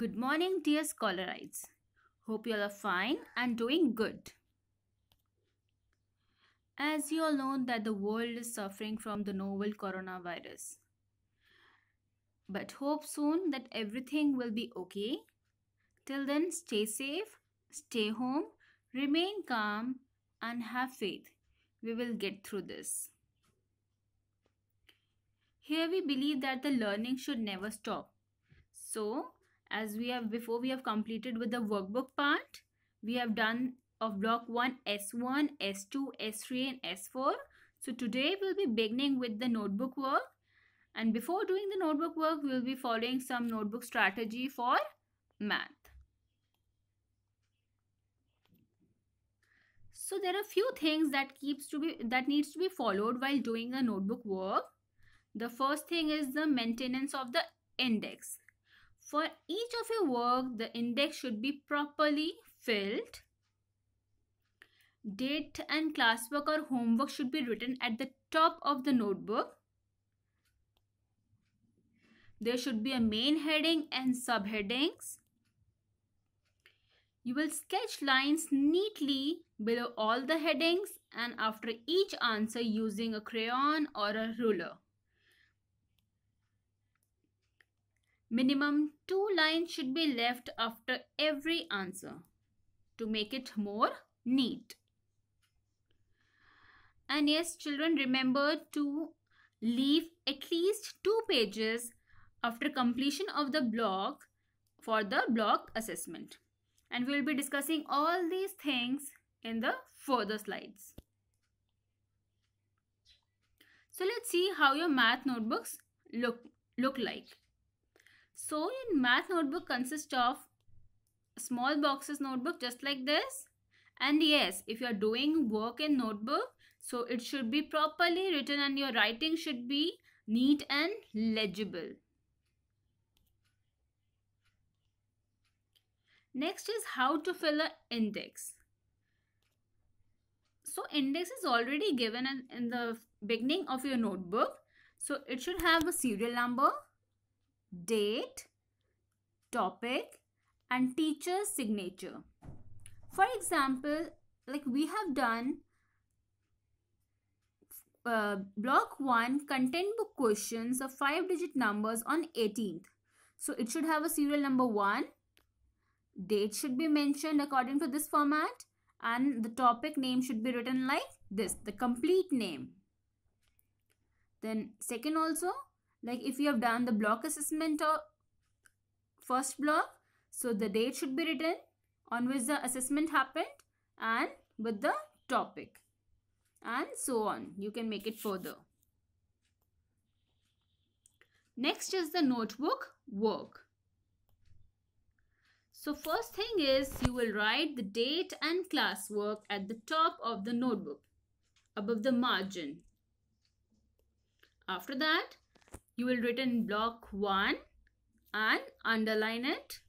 Good morning, dear scholarites. Hope you all are fine and doing good. As you all know that the world is suffering from the novel coronavirus. But hope soon that everything will be okay. Till then, stay safe, stay home, remain calm and have faith. We will get through this. Here we believe that the learning should never stop. So, as we have before we have completed with the workbook part we have done of block 1 s1 s2 s3 and s4 so today we'll be beginning with the notebook work and before doing the notebook work we'll be following some notebook strategy for math so there are few things that keeps to be that needs to be followed while doing a notebook work the first thing is the maintenance of the index for each of your work, the index should be properly filled. Date and classwork or homework should be written at the top of the notebook. There should be a main heading and subheadings. You will sketch lines neatly below all the headings and after each answer using a crayon or a ruler. Minimum two lines should be left after every answer to make it more neat. And yes, children, remember to leave at least two pages after completion of the block for the block assessment. And we'll be discussing all these things in the further slides. So let's see how your math notebooks look, look like. So in math notebook consists of small boxes notebook just like this. And yes, if you are doing work in notebook, so it should be properly written and your writing should be neat and legible. Next is how to fill an index. So index is already given in the beginning of your notebook. So it should have a serial number, date, topic and teacher's signature. For example, like we have done uh, block 1 content book questions of 5 digit numbers on 18th. So it should have a serial number 1. Date should be mentioned according to this format and the topic name should be written like this, the complete name. Then second also, like if you have done the block assessment or first block so the date should be written on which the assessment happened and with the topic and so on you can make it further next is the notebook work so first thing is you will write the date and class work at the top of the notebook above the margin after that you will written block 1 and underline it.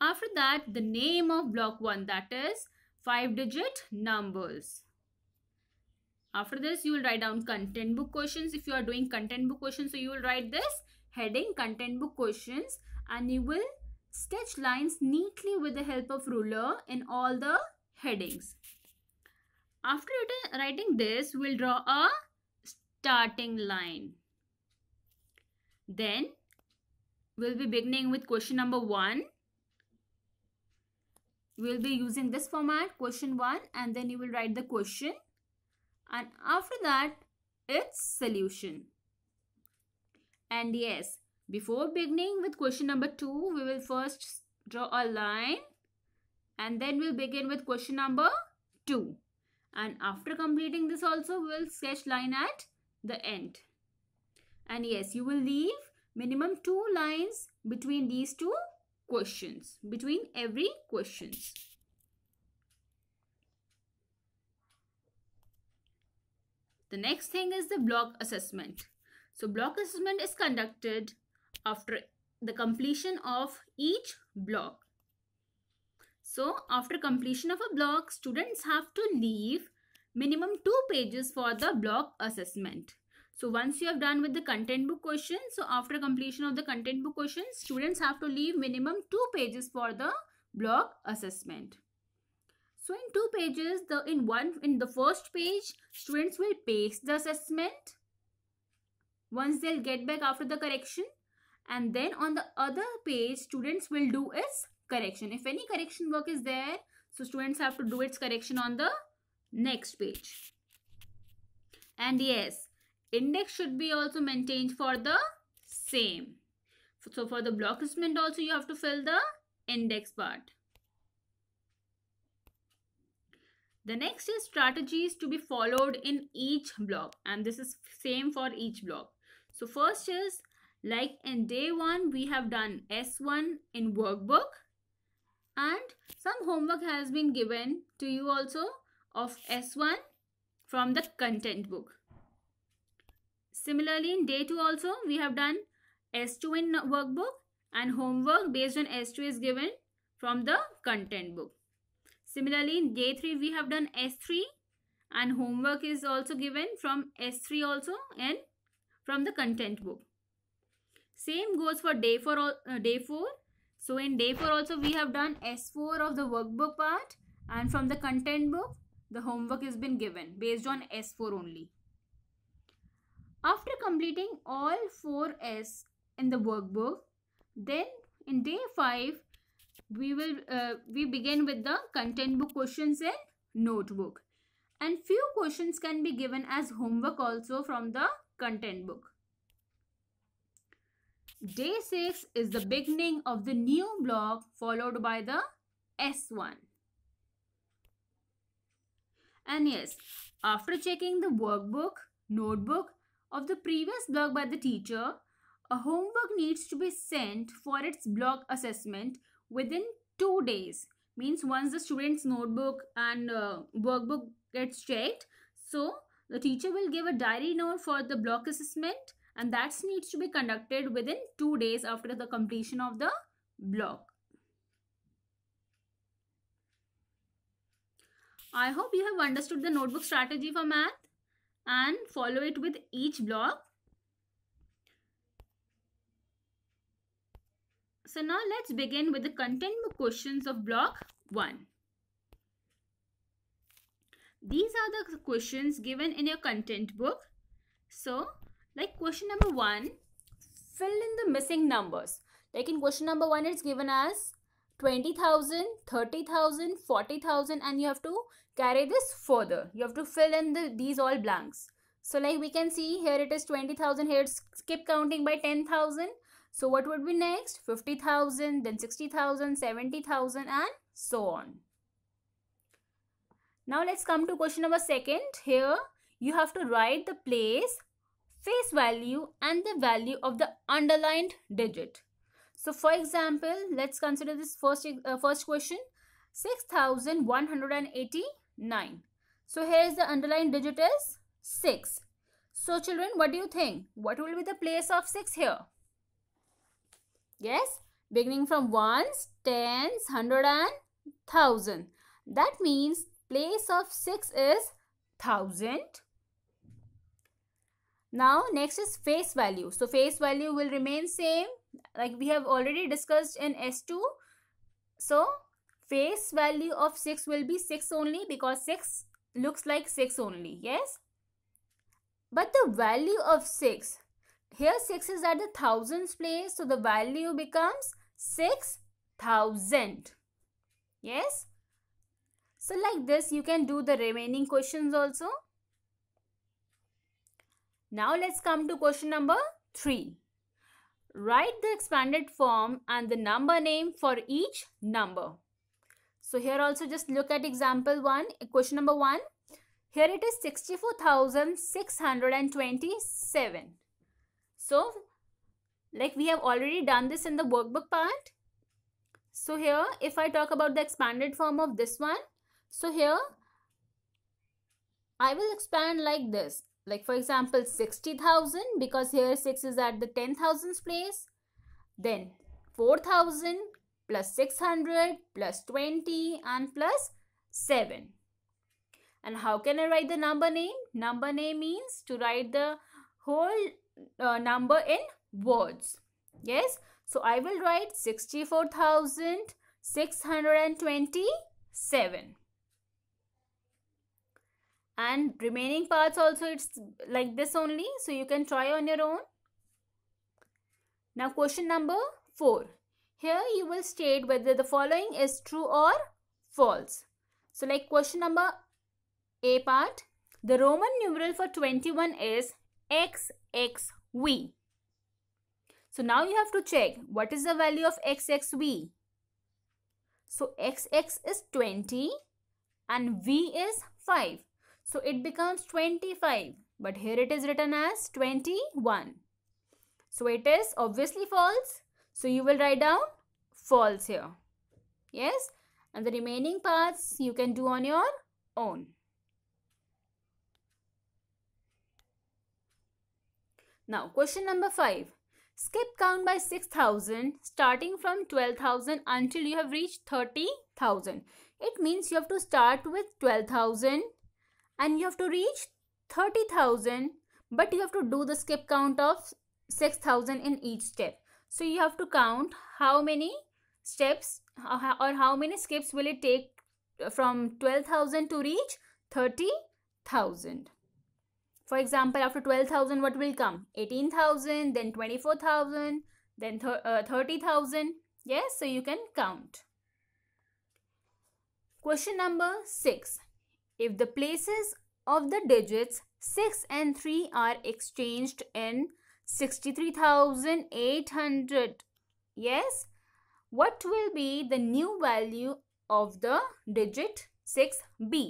After that, the name of block 1 that is 5 digit numbers. After this, you will write down content book questions. If you are doing content book questions, so you will write this heading content book questions and you will stitch lines neatly with the help of ruler in all the headings. After writing this, we'll draw a starting line. Then we'll be beginning with question number 1. We'll be using this format question 1 and then you will write the question and after that its solution. And yes, before beginning with question number 2, we will first draw a line and then we'll begin with question number 2 and after completing this also we'll sketch line at the end. And yes, you will leave minimum two lines between these two questions, between every questions. The next thing is the block assessment. So block assessment is conducted after the completion of each block. So after completion of a block, students have to leave minimum two pages for the block assessment. So once you have done with the content book questions, so after completion of the content book questions, students have to leave minimum two pages for the block assessment. So in two pages, the in one in the first page, students will paste the assessment once they'll get back after the correction and then on the other page students will do its correction if any correction work is there so students have to do its correction on the next page and yes index should be also maintained for the same. So for the block placement also you have to fill the index part. The next is strategies to be followed in each block and this is same for each block. So first is like in day 1 we have done S1 in workbook and some homework has been given to you also of S1 from the content book. Similarly, in day 2 also, we have done S2 in workbook and homework based on S2 is given from the content book. Similarly, in day 3, we have done S3 and homework is also given from S3 also and from the content book. Same goes for day 4. Uh, day 4. So, in day 4 also, we have done S4 of the workbook part and from the content book, the homework has been given based on S4 only. After completing all 4S in the workbook, then in day 5, we will uh, we begin with the content book questions and notebook. And few questions can be given as homework also from the content book. Day 6 is the beginning of the new block followed by the S1. And yes, after checking the workbook, notebook of the previous block by the teacher, a homework needs to be sent for its block assessment within two days. Means once the student's notebook and uh, workbook gets checked, so the teacher will give a diary note for the block assessment and that needs to be conducted within two days after the completion of the block. I hope you have understood the notebook strategy for math and follow it with each block. So now let's begin with the content questions of block 1. These are the questions given in your content book. So like question number 1, fill in the missing numbers. Like in question number 1 it's given as 20,000, 30,000, 40,000 and you have to carry this further. You have to fill in the, these all blanks. So like we can see here it is 20,000, here skip counting by 10,000. So what would be next? 50,000, then 60,000, 70,000 and so on. Now let's come to question number second. Here you have to write the place, face value and the value of the underlined digit. So for example, let's consider this first, uh, first question 6189. So here is the underlined digit is 6. So children, what do you think? What will be the place of 6 here? Yes, beginning from ones, tens, hundred and thousand. That means place of 6 is thousand. Now next is face value. So face value will remain same like we have already discussed in S2. So face value of 6 will be 6 only because 6 looks like 6 only, yes? But the value of 6, here 6 is at the thousands place, so the value becomes 6000, yes? So like this you can do the remaining questions also. Now let's come to question number 3. Write the expanded form and the number name for each number. So here also just look at example 1, question number 1. Here it is 64,627. So like we have already done this in the workbook part. So here if I talk about the expanded form of this one. So here I will expand like this like for example 60,000 because here 6 is at the 10,000th place then 4,000 plus 600 plus 20 and plus 7 and how can I write the number name number name means to write the whole uh, number in words yes so I will write 64,627 and remaining parts also it's like this only so you can try on your own now question number 4 here you will state whether the following is true or false so like question number a part the roman numeral for 21 is xxv so now you have to check what is the value of xxv so xx is 20 and v is 5 so it becomes 25 but here it is written as 21. So it is obviously false. So you will write down false here. Yes and the remaining parts you can do on your own. Now question number 5. Skip count by 6000 starting from 12000 until you have reached 30000. It means you have to start with 12000 and you have to reach 30,000 but you have to do the skip count of 6,000 in each step. So you have to count how many steps or how many skips will it take from 12,000 to reach 30,000. For example, after 12,000, what will come? 18,000, then 24,000, then th uh, 30,000. Yes, so you can count. Question number 6 if the places of the digits 6 and 3 are exchanged in 63,800. Yes, what will be the new value of the digit 6b?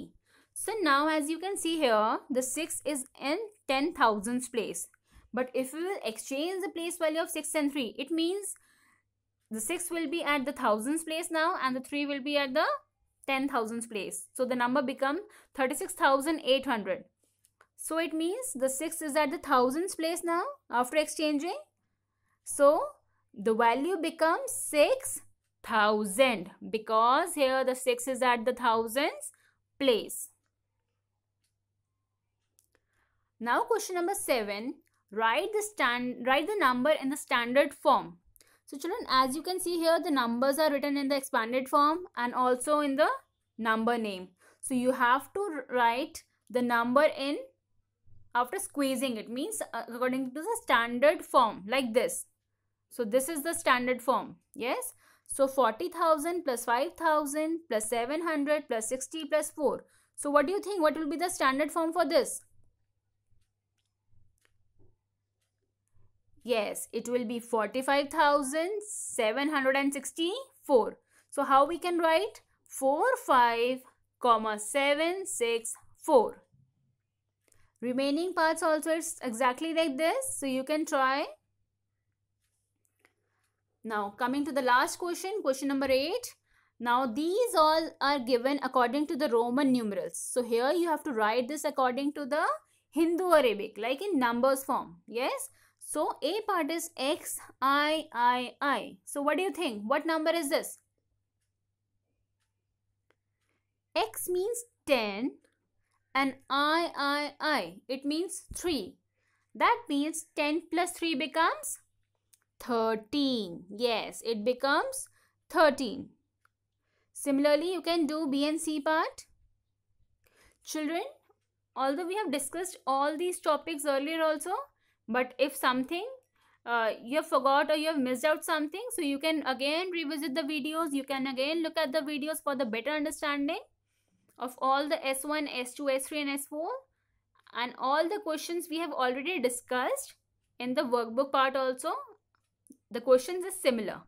So now as you can see here, the 6 is in 10,000's place. But if we will exchange the place value of 6 and 3, it means the 6 will be at the thousands place now and the 3 will be at the 10,000's place. So the number become 36,800. So it means the 6 is at the thousands place now after exchanging. So the value becomes 6,000 because here the 6 is at the thousands place. Now question number 7. Write the, stand, write the number in the standard form. So children, as you can see here, the numbers are written in the expanded form and also in the number name. So you have to write the number in after squeezing it means uh, according to the standard form like this. So this is the standard form. Yes. So 40,000 plus 5,000 plus 700 plus 60 plus 4. So what do you think? What will be the standard form for this? Yes, it will be 45,764. So how we can write? 4, 5, comma 7, 6, 4. Remaining parts also is exactly like this. So you can try. Now coming to the last question, question number 8. Now these all are given according to the Roman numerals. So here you have to write this according to the Hindu Arabic like in numbers form. Yes. So A part is X, I, I, I. So what do you think? What number is this? X means 10 and I, I, I. It means 3. That means 10 plus 3 becomes 13. Yes, it becomes 13. Similarly, you can do B and C part. Children, although we have discussed all these topics earlier also, but if something uh, you have forgot or you have missed out something so you can again revisit the videos you can again look at the videos for the better understanding of all the s1 s2 s3 and s4 and all the questions we have already discussed in the workbook part also the questions is similar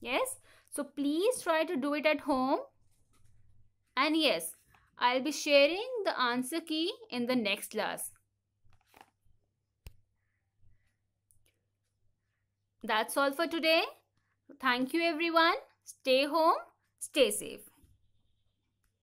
yes so please try to do it at home and yes i'll be sharing the answer key in the next class That's all for today. Thank you everyone. Stay home. Stay safe.